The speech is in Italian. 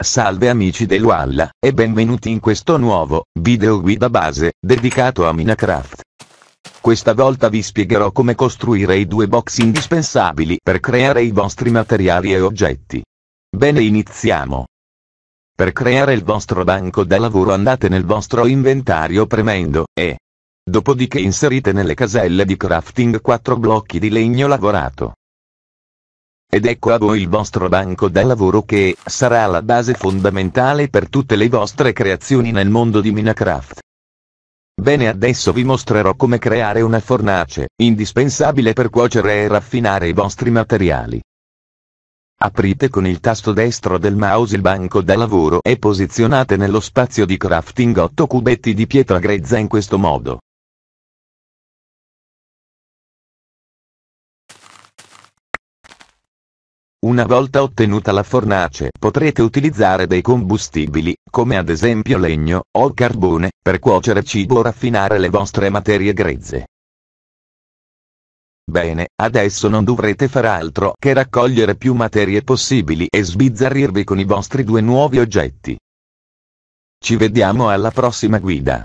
Salve amici del Walla, e benvenuti in questo nuovo, video guida base, dedicato a Minecraft. Questa volta vi spiegherò come costruire i due box indispensabili per creare i vostri materiali e oggetti. Bene iniziamo. Per creare il vostro banco da lavoro andate nel vostro inventario premendo, e. Dopodiché inserite nelle caselle di crafting 4 blocchi di legno lavorato. Ed ecco a voi il vostro banco da lavoro che sarà la base fondamentale per tutte le vostre creazioni nel mondo di Minecraft. Bene adesso vi mostrerò come creare una fornace, indispensabile per cuocere e raffinare i vostri materiali. Aprite con il tasto destro del mouse il banco da lavoro e posizionate nello spazio di crafting 8 cubetti di pietra grezza in questo modo. Una volta ottenuta la fornace potrete utilizzare dei combustibili, come ad esempio legno o carbone, per cuocere cibo o raffinare le vostre materie grezze. Bene, adesso non dovrete far altro che raccogliere più materie possibili e sbizzarrirvi con i vostri due nuovi oggetti. Ci vediamo alla prossima guida.